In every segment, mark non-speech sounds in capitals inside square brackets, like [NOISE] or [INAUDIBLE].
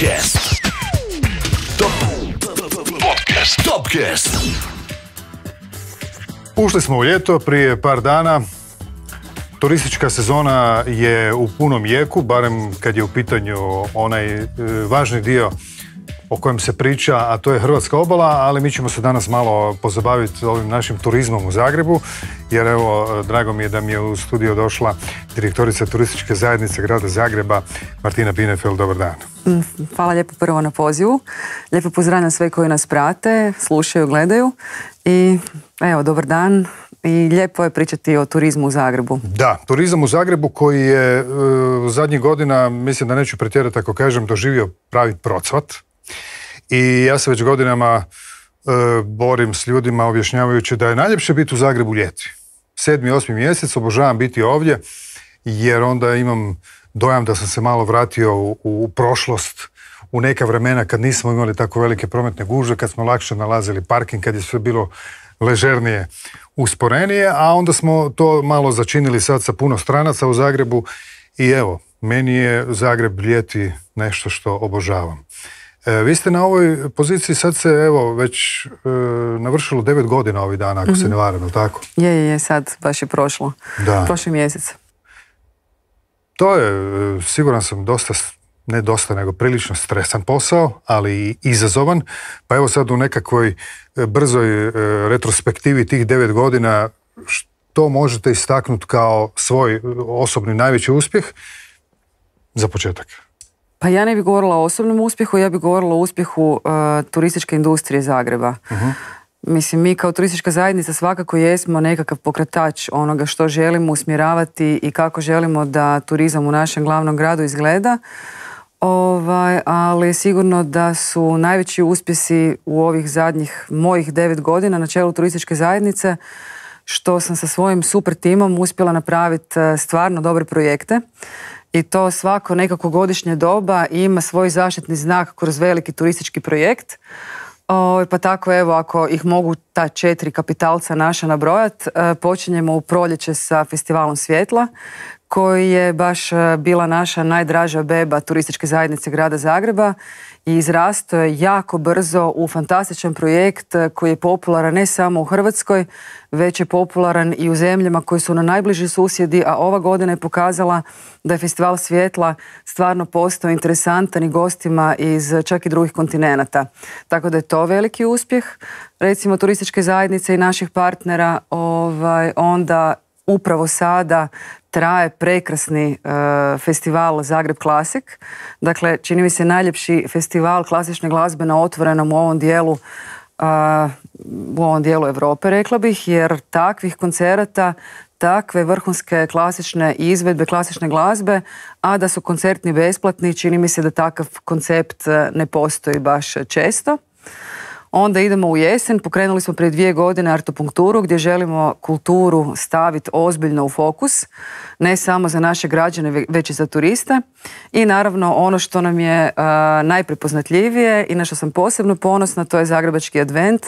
Podcast. Top. Topcast. Ušli smo u ljeto prije par dana. Turistička sezona je u punom jeku, barem kad je u pitanju onaj e, važni dio o kojem se priča, a to je Hrvatska obala, ali mi ćemo se danas malo pozabaviti ovim našim turizmom u Zagrebu, jer evo, drago mi je da mi je u studio došla direktorica turističke zajednice grada Zagreba, Martina Binefeld, dobar dan. Mm, hvala lijepo prvo na pozivu. Lijepo pozdravljam sve koji nas prate, slušaju, gledaju i evo, dobar dan i lijepo je pričati o turizmu u Zagrebu. Da, turizam u Zagrebu koji je e, u zadnjih godina, mislim da neću pretjerati ako kažem, doživio pravi procvat. I ja se već godinama e, borim s ljudima objašnjavajući da je najljepše biti u Zagrebu ljeti. Sedmi, osmi mjesec, obožavam biti ovdje jer onda imam dojam da sam se malo vratio u, u prošlost, u neka vremena kad nismo imali tako velike prometne gužve, kad smo lakše nalazili parking, kad je sve bilo ležernije, usporenije, a onda smo to malo začinili sad sa puno stranaca u Zagrebu i evo, meni je Zagreb ljeti nešto što obožavam. E, vi ste na ovoj poziciji, sad se evo već e, navršilo devet godina ovih dana, ako se mhm. ne varam, tako? Je, je, je, sad baš je prošlo. Da. Prošli mjesec. To je, e, siguran sam, dosta, ne dosta, nego prilično stresan posao, ali i izazovan. Pa evo sad u nekakvoj brzoj retrospektivi tih devet godina, što možete istaknuti kao svoj osobni najveći uspjeh? Za početak. Pa ja ne bi govorila o osobnom uspjehu, ja bi govorila o uspjehu uh, turističke industrije Zagreba. Uh-huh. Mislim, mi kao turistička zajednica svakako jesmo nekakav pokretač onoga što želimo usmjeravati i kako želimo da turizam u našem glavnom gradu izgleda. Ovaj, ali sigurno da su najveći uspjesi u ovih zadnjih mojih devet godina na čelu turističke zajednice što sam sa svojim super timom uspjela napraviti uh, stvarno dobre projekte i to svako nekako godišnje doba ima svoj zaštitni znak kroz veliki turistički projekt. pa tako evo, ako ih mogu ta četiri kapitalca naša nabrojat, e, počinjemo u proljeće sa festivalom svjetla koji je baš e, bila naša najdraža beba turističke zajednice grada Zagreba i izrasto je jako brzo u fantastičan projekt e, koji je popularan ne samo u Hrvatskoj, već je popularan i u zemljama koji su na najbliži susjedi, a ova godina je pokazala da je Festival svjetla stvarno postao interesantan i gostima iz e, čak i drugih kontinenata. Tako da je to veliki uspjeh, recimo turističke zajednice i naših partnera, ovaj, onda upravo sada traje prekrasni e, festival Zagreb Klasik. Dakle, čini mi se najljepši festival klasične glazbe na otvorenom u ovom dijelu uh, u ovom dijelu Europe, rekla bih, jer takvih koncerata takve vrhunske klasične izvedbe, klasične glazbe, a da su koncertni besplatni, čini mi se da takav koncept e, ne postoji baš često. Onda idemo u jesen, pokrenuli smo prije dvije godine artopunkturu gdje želimo kulturu staviti ozbiljno u fokus, ne samo za naše građane, već i za turiste. I naravno ono što nam je najprepoznatljivije i na što sam posebno ponosna, to je Zagrebački advent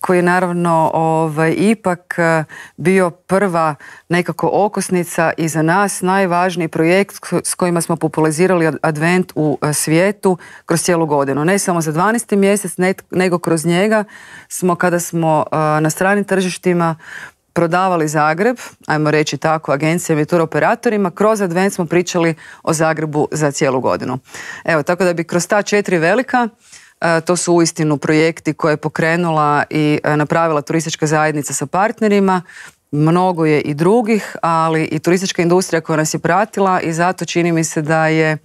koji je naravno ovaj, ipak e, bio prva nekako okosnica i za nas najvažniji projekt s kojima smo popularizirali advent u e, svijetu kroz cijelu godinu. Ne samo za 12. mjesec, nego kroz njega smo kada smo e, na stranim tržištima prodavali Zagreb, ajmo reći tako, agencijama i operatorima, kroz Advent smo pričali o Zagrebu za cijelu godinu. Evo, tako da bi kroz ta četiri velika E, to su uistinu projekti koje je pokrenula i e, napravila turistička zajednica sa partnerima. Mnogo je i drugih, ali i turistička industrija koja nas je pratila i zato čini mi se da je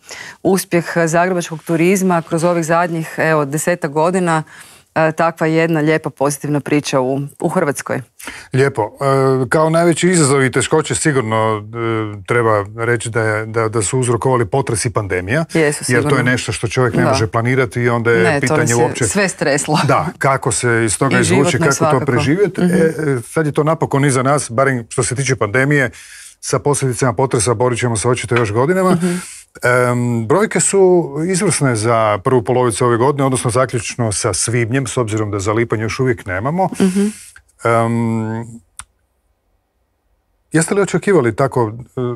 uspjeh zagrebačkog turizma kroz ovih zadnjih evo, deseta godina E, takva jedna lijepa pozitivna priča u, u Hrvatskoj. Lijepo. E, kao najveći izazov i teškoće sigurno e, treba reći da, da, da su uzrokovali potres i pandemija. Jesu, jer to je nešto što čovjek ne može planirati i onda je ne, pitanje to uopće... sve streslo. Da, kako se iz toga izvući, kako to preživjeti. Mhm. sad je to napokon iza nas, barem što se tiče pandemije, sa posljedicama potresa borit ćemo se očito još godinama. Mhm brojke su izvrsne za prvu polovicu ove godine, odnosno zaključno sa svibnjem, s obzirom da za lipanj još uvijek nemamo. Mhm. jeste li očekivali tako e, e,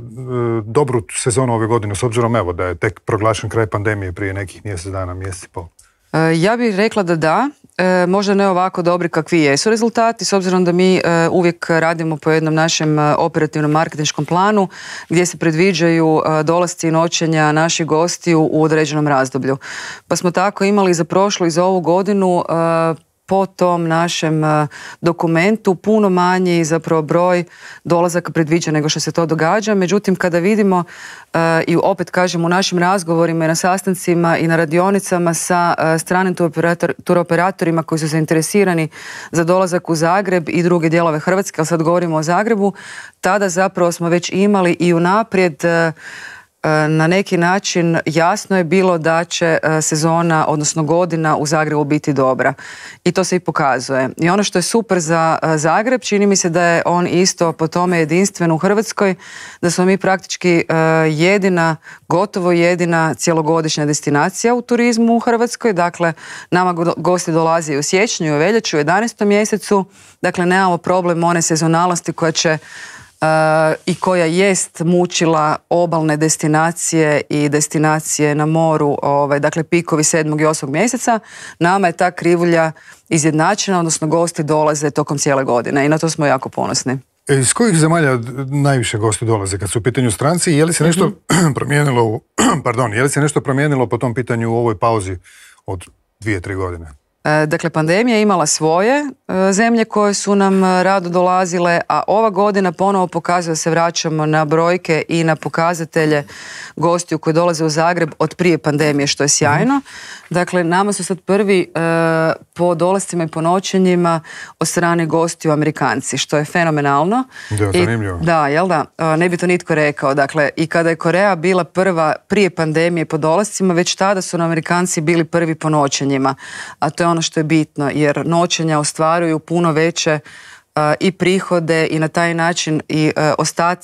dobru sezonu ove godine, s obzirom evo da je tek proglašen kraj pandemije prije nekih mjesec dana, mjesec i pol? E, ja bih rekla da da, e, možda ne ovako dobri kakvi jesu rezultati, s obzirom da mi e, uvijek radimo po jednom našem operativnom marketinškom planu gdje se predviđaju e, dolasci i noćenja naših gostiju u određenom razdoblju. Pa smo tako imali za prošlu i za ovu godinu po tom našem e, dokumentu puno manji zapravo broj dolazaka predviđa nego što se to događa. Međutim, kada vidimo e, i opet kažem u našim razgovorima i na sastancima i na radionicama sa e, stranim turoperatorima koji su zainteresirani za dolazak u Zagreb i druge dijelove Hrvatske, ali sad govorimo o Zagrebu, tada zapravo smo već imali i unaprijed E, na neki način jasno je bilo da će e, sezona, odnosno godina u Zagrebu biti dobra. I to se i pokazuje. I ono što je super za e, Zagreb, čini mi se da je on isto po tome jedinstven u Hrvatskoj, da smo mi praktički jedina, gotovo jedina cjelogodišnja destinacija u turizmu u Hrvatskoj. Dakle, nama gosti dolaze u siječnju, u veljaču, u 11. mjesecu. Dakle, nemamo problem one sezonalnosti koja će i koja jest mučila obalne destinacije i destinacije na moru, ovaj, dakle pikovi 7. i 8. mjeseca, nama je ta krivulja izjednačena, odnosno gosti dolaze tokom cijele godine i na to smo jako ponosni. E, iz kojih zemalja najviše gosti dolaze kad su u pitanju stranci? Je se nešto mhm. [CLEARS THROAT] promijenilo, [CLEARS THROAT] pardon, je li se nešto promijenilo po tom pitanju u ovoj pauzi od dvije, tri godine? E, dakle, pandemija je imala svoje e, zemlje koje su nam e, rado dolazile, a ova godina ponovo pokazuje da se vraćamo na brojke i na pokazatelje gostiju koji dolaze u Zagreb od prije pandemije, što je sjajno. Mhm. Dakle, nama su sad prvi po dolascima i po noćenjima od strane gostiju Amerikanci, što je fenomenalno. Da, zanimljivo. da, jel da? Ne bi to nitko rekao. Dakle, i kada je Koreja bila prva prije pandemije po dolascima, već tada su na Amerikanci bili prvi po noćenjima. A to je ono ono što je bitno jer noćenja ostvaruju puno veće e, i prihode i na taj način i e,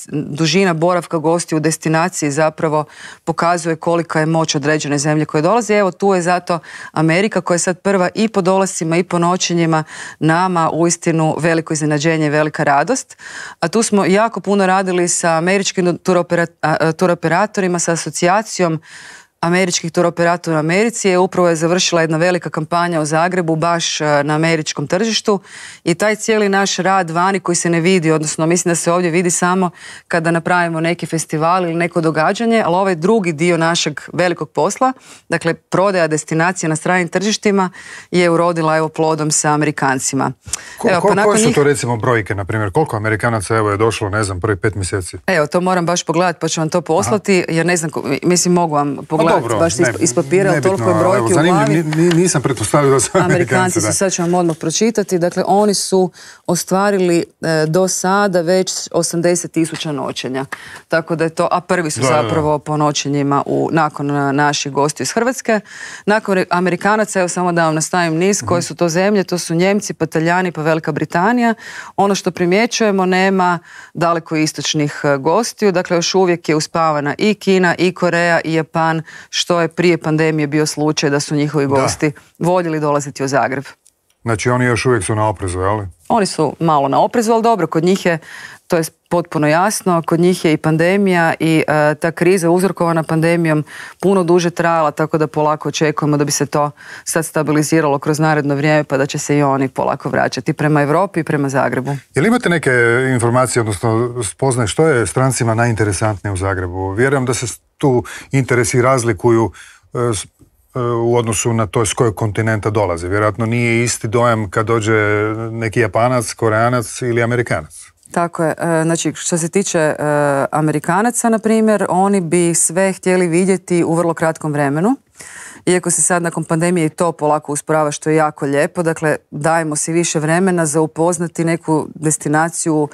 dužina boravka gosti u destinaciji zapravo pokazuje kolika je moć određene zemlje koje dolaze. Evo tu je zato Amerika koja je sad prva i po dolasima i po noćenjima nama uistinu veliko iznenađenje i velika radost. A tu smo jako puno radili sa američkim turoperatorima, e, sa asocijacijom američkih turoperatora u Americi je upravo je završila jedna velika kampanja u Zagrebu baš e, na američkom tržištu i taj cijeli naš rad vani koji se ne vidi, odnosno mislim da se ovdje vidi samo kada napravimo neki festival ili neko događanje, ali ovaj drugi dio našeg velikog posla, dakle prodaja destinacija na stranim tržištima je urodila evo plodom sa Amerikancima. evo, pa koje su to recimo brojke, na primjer, koliko Amerikanaca evo je došlo, ne znam, prvi pet mjeseci? Evo, to moram baš pogledati pa ću vam to poslati, jer ne znam, mislim mogu vam pogledati dobro, baš ne, ispapirao toliko brojki evo, Nisam pretpostavio da su Amerikanci. Amerikanci su, sad ću vam odmah pročitati, dakle oni su ostvarili e, do sada već 80 tisuća noćenja. Tako da je to, a prvi su zapravo po noćenjima u, nakon e, naših gosti iz Hrvatske. Nakon Amerikanaca, evo samo da vam nastavim niz, mhm. koje su to zemlje, to su Njemci, pa Italijani, pa Velika Britanija. Ono što primjećujemo, nema daleko istočnih e, gostiju, dakle još uvijek je uspavana i Kina, i Koreja, i Japan, što je prije pandemije bio slučaj da su njihovi gosti da. voljeli dolaziti u Zagreb. Znači oni još uvijek su na oprezu, ali? Oni su malo na oprezu, ali dobro, kod njih je, to je potpuno jasno, kod njih je i pandemija i e, ta kriza uzrokovana pandemijom puno duže trajala, tako da polako očekujemo da bi se to sad stabiliziralo kroz naredno vrijeme, pa da će se i oni polako vraćati prema Europi i prema Zagrebu. Jel imate neke informacije, odnosno spoznaje što je strancima najinteresantnije u Zagrebu? Vjerujem da se tu interesi razlikuju e, u odnosu na to s kojeg kontinenta dolaze. Vjerojatno nije isti dojam kad dođe neki Japanac, Koreanac ili Amerikanac. Tako je. E, znači, što se tiče e, Amerikanaca, na primjer, oni bi sve htjeli vidjeti u vrlo kratkom vremenu iako se sad nakon pandemije i to polako usprava što je jako lijepo. Dakle, dajemo si više vremena za upoznati neku destinaciju,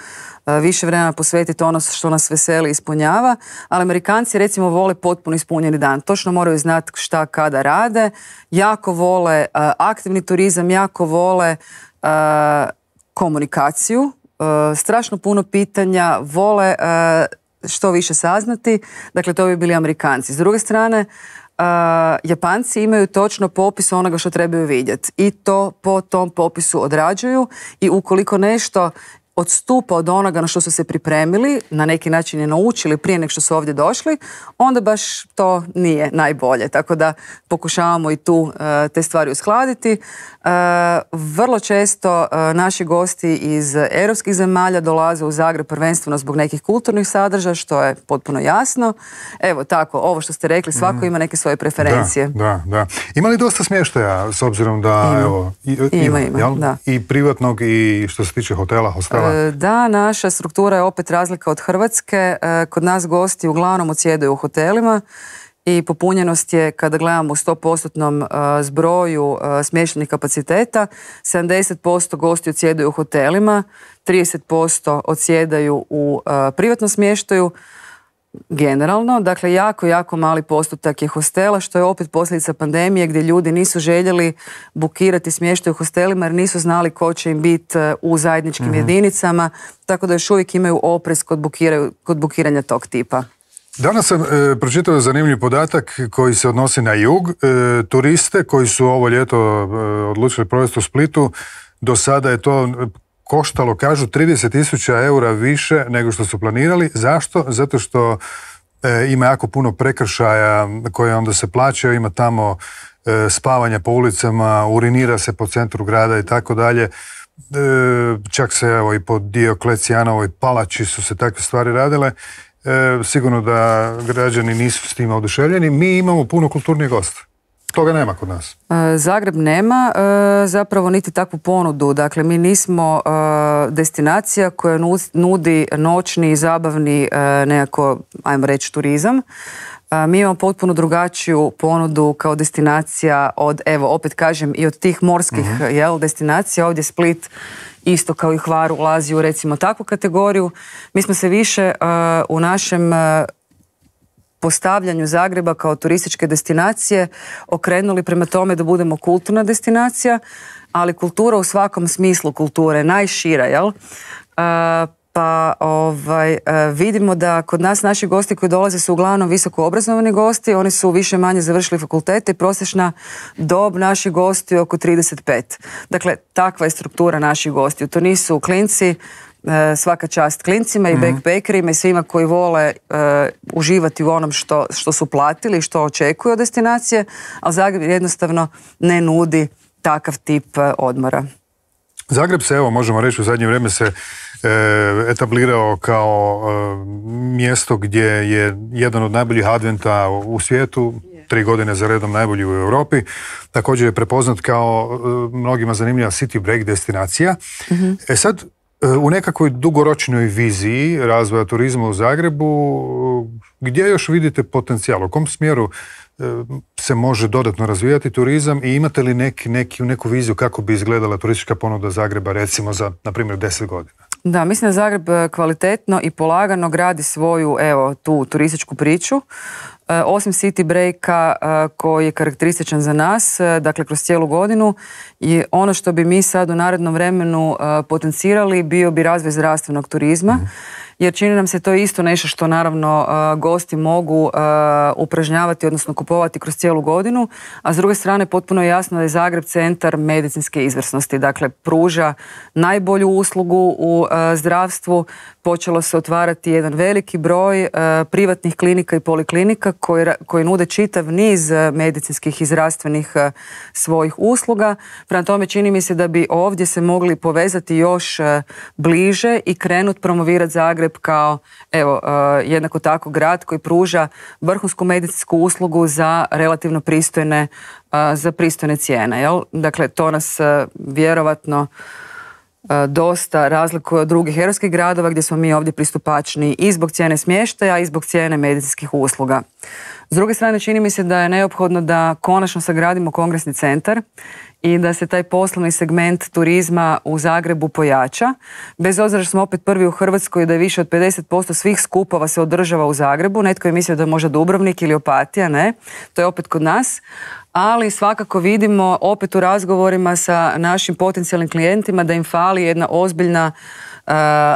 e, više vremena posvetiti ono što nas veseli ispunjava, ali Amerikanci recimo vole potpuno ispunjeni dan. Točno moraju znati šta kada rade, jako vole e, aktivni turizam, jako vole e, komunikaciju, strašno puno pitanja, vole što više saznati, dakle to bi bili Amerikanci. S druge strane, Japanci imaju točno popis onoga što trebaju vidjeti i to po tom popisu odrađuju i ukoliko nešto odstupa od onoga na što su se pripremili, na neki način je naučili prije nek što su ovdje došli, onda baš to nije najbolje. Tako da pokušavamo i tu e, te stvari uskladiti. E, vrlo često e, naši gosti iz europskih zemalja dolaze u Zagreb prvenstveno zbog nekih kulturnih sadržaja, što je potpuno jasno. Evo tako, ovo što ste rekli, svako mhm. ima neke svoje preferencije. Da, da. Ima li dosta smještaja s obzirom da... evo, ima, I privatnog i što se tiče hotela, hostela? E, da, naša struktura je opet razlika od Hrvatske. E, kod nas gosti uglavnom odsjedaju u hotelima i popunjenost je kada gledamo u 100% e, zbroju smještenih kapaciteta, 70% gosti odsjedaju u hotelima, 30% odsjedaju u privatnom smještaju, generalno. Dakle, jako, jako mali postotak je hostela, što je opet posljedica pandemije gdje ljudi nisu željeli bukirati smještaj u hostelima jer nisu znali ko će im biti e, u zajedničkim mhm. jedinicama, tako da još uvijek imaju oprez kod, kod bukiranja tog tipa. Danas sam e, pročitao zanimljiv podatak koji se odnosi na jug. E, turiste koji su ovo ljeto e, odlučili provesti u Splitu, do sada je to koštalo, kažu, 30 tisuća eura više nego što su planirali. Zašto? Zato što e, ima jako puno prekršaja koje onda se plaćaju, ima tamo e, spavanja po ulicama, urinira se po centru grada i tako dalje. E, čak se evo i po Klecijanovoj palači su se takve stvari radile. sigurno da građani nisu s tim oduševljeni. Mi imamo puno kulturnih gosta. Toga nema kod nas. E, Zagreb nema e, zapravo niti takvu ponudu. Dakle, mi nismo e, destinacija koja nudi noćni i zabavni nekako, ajmo reći, turizam. Mi imamo potpuno drugačiju ponudu kao destinacija od, evo, opet kažem, i od tih morskih mhm. jel, destinacija. Ovdje Split isto kao i Hvar ulazi u recimo takvu kategoriju. Mi smo se više u našem postavljanju Zagreba kao turističke destinacije okrenuli prema tome da budemo kulturna destinacija, ali kultura u svakom smislu kulture, najšira, jel? pa ovaj, vidimo da kod nas naši gosti koji dolaze su uglavnom visoko obrazovani gosti, oni su više manje završili fakultete i prosječna dob naših je oko 35. Dakle, takva je struktura naših gostiju. To nisu klinci E, svaka čast klincima i mhm. backpackerima i svima koji vole e, uživati u onom što, su platili i što očekuju od destinacije, ali Zagreb jednostavno ne nudi takav tip e, odmora. Zagreb se, evo, možemo reći, u zadnje vrijeme se etablirao kao mjesto gdje je jedan od najboljih adventa u svijetu, tri godine za redom najbolji u Europi. Također je prepoznat kao mnogima zanimljiva city break destinacija. Mhm. E sad, E, u nekakvoj dugoročnoj viziji razvoja turizma u Zagrebu, e, gdje još vidite potencijal? U kom smjeru e, se može dodatno razvijati turizam i imate li neki, neki, neku viziju kako bi izgledala turistička ponuda Zagreba recimo za, na primjer, 10 godina? Da, mislim da Zagreb kvalitetno i polagano gradi svoju, evo, tu turističku priču. E, osim city breaka e, koji je karakterističan za nas, e, dakle kroz cijelu godinu i ono što bi mi sad u narednom vremenu potencirali bio bi razvoj zdravstvenog turizma mhm. jer čini nam se to isto nešto što naravno gosti mogu upražnjavati, odnosno kupovati kroz cijelu godinu, a s druge strane potpuno je jasno da je Zagreb centar medicinske izvrsnosti, dakle pruža najbolju uslugu u zdravstvu, počelo se otvarati jedan veliki broj e, privatnih klinika i poliklinika koji, nude čitav niz e, medicinskih i zdravstvenih e, svojih usluga. Prema tome čini mi se da bi ovdje se mogli povezati još bliže i krenut promovirati Zagreb kao evo jednako tako grad koji pruža vrhunsku medicinsku uslugu za relativno pristojne za pristojne cijene. Jel? Dakle, to nas vjerovatno E, dosta razlikuje od drugih europskih gradova gdje smo mi ovdje pristupačni i zbog cijene smještaja i zbog cijene medicinskih usluga. S druge strane čini mi se da je neophodno da konačno sagradimo kongresni centar i da se taj poslovni segment turizma u Zagrebu pojača. Bez obzira što smo opet prvi u Hrvatskoj da je više od 50% svih skupova se održava u Zagrebu. Netko je mislio da je možda Dubrovnik ili Opatija, ne. To je opet kod nas ali svakako vidimo opet u razgovorima sa našim potencijalnim klijentima da im fali jedna ozbiljna e,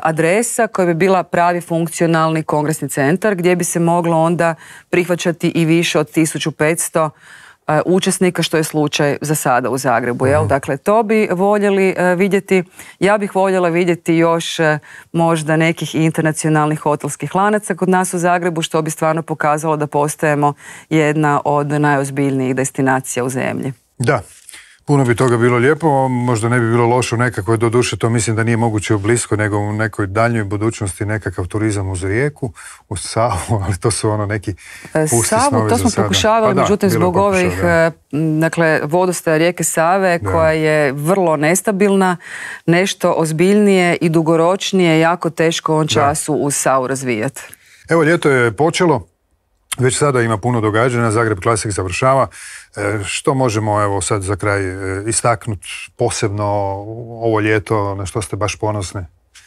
adresa koja bi bila pravi funkcionalni kongresni centar gdje bi se moglo onda prihvaćati i više od 1500 E, učesnika što je slučaj za sada u Zagrebu. Jel? Mhm. Dakle, to bi voljeli e, vidjeti. Ja bih voljela vidjeti još e, možda nekih internacionalnih hotelskih lanaca kod nas u Zagrebu što bi stvarno pokazalo da postajemo jedna od najozbiljnijih destinacija u zemlji. Da, Puno bi toga bilo lijepo, možda ne bi bilo loše u nekakvoj, doduše to mislim da nije moguće u blisko, nego u nekoj daljnjoj budućnosti nekakav turizam uz rijeku, uz Savu, [LAUGHS] ali to su ono neki e, pusti Savu, to smo pokušavali, pa međutim zbog ovih e, dakle, vodostaja rijeke Save koja je vrlo nestabilna, nešto ozbiljnije i dugoročnije, jako teško on času u Savu razvijati. Evo, ljeto je počelo, već sada ima puno događanja, Zagreb Klasik završava. E, što možemo evo sad za kraj e, istaknuti posebno ovo ljeto, na što ste baš ponosni?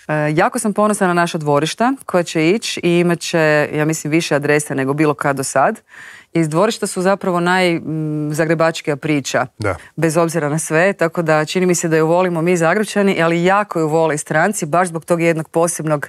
E, jako sam ponosna na naša dvorišta koja će ići i imat će, ja mislim, više adrese nego bilo kad do sad iz dvorišta su zapravo najzagrebačkija priča. Da. Bez obzira na sve, tako da čini mi se da ju volimo mi zagrečani, ali jako ju vole i stranci, baš zbog tog jednog posebnog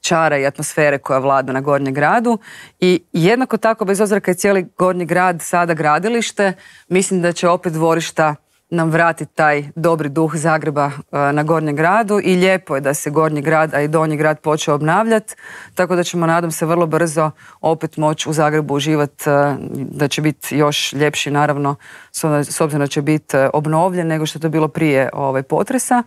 čara i atmosfere koja vlada na Gornjem gradu i jednako tako bez obzira kad je cijeli Gornji grad sada gradilište, mislim da će opet dvorišta nam vrati taj dobri duh Zagreba e, na Gornjem gradu i lijepo je da se Gornji grad, a i Donji grad počeo obnavljati, tako da ćemo nadam se vrlo brzo opet moći u Zagrebu uživati e, da će biti još ljepši naravno s obzirom da će biti e, obnovljen nego što je to bilo prije ovaj, potresa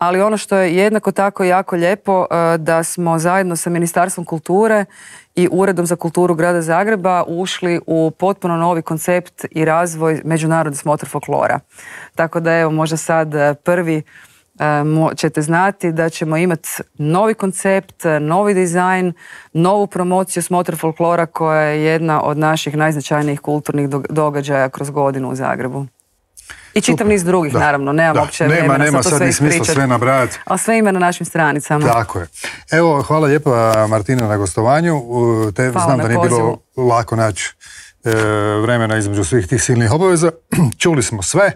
ali ono što je jednako tako jako lijepo e, da smo zajedno sa Ministarstvom kulture i Uredom za kulturu grada Zagreba ušli u potpuno novi koncept i razvoj međunarodne smotra folklora. Tako da evo možda sad e, prvi e, ćete znati da ćemo imati novi koncept, novi dizajn, novu promociju smotra folklora koja je jedna od naših najznačajnijih kulturnih događaja kroz godinu u Zagrebu. I čitav niz drugih, naravno, nemam uopće Nema, nema, sad, ni smisla sve nabrajati. A sve ima na našim stranicama. Tako je. Evo, hvala lijepa Martina na gostovanju. Te, hvala znam da nije bilo lako naći e, vremena između svih tih silnih obaveza. [CLEARS THROAT] Čuli smo sve.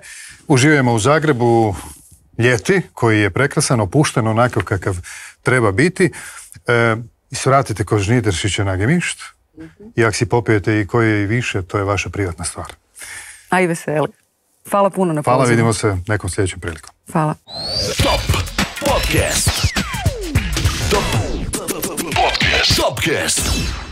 uživujemo u Zagrebu ljeti, koji je prekrasan, opušten onakav kakav treba biti. E, svratite kod Žnideršića na gemišt. Mhm. I ako si popijete i koje i više, to je vaša privatna stvar. A i veseli. Hvala puno na pozivu. Hvala, vidimo se nekom sljedećem prilikom. Hvala. Top Podcast. Top Podcast. Podcast.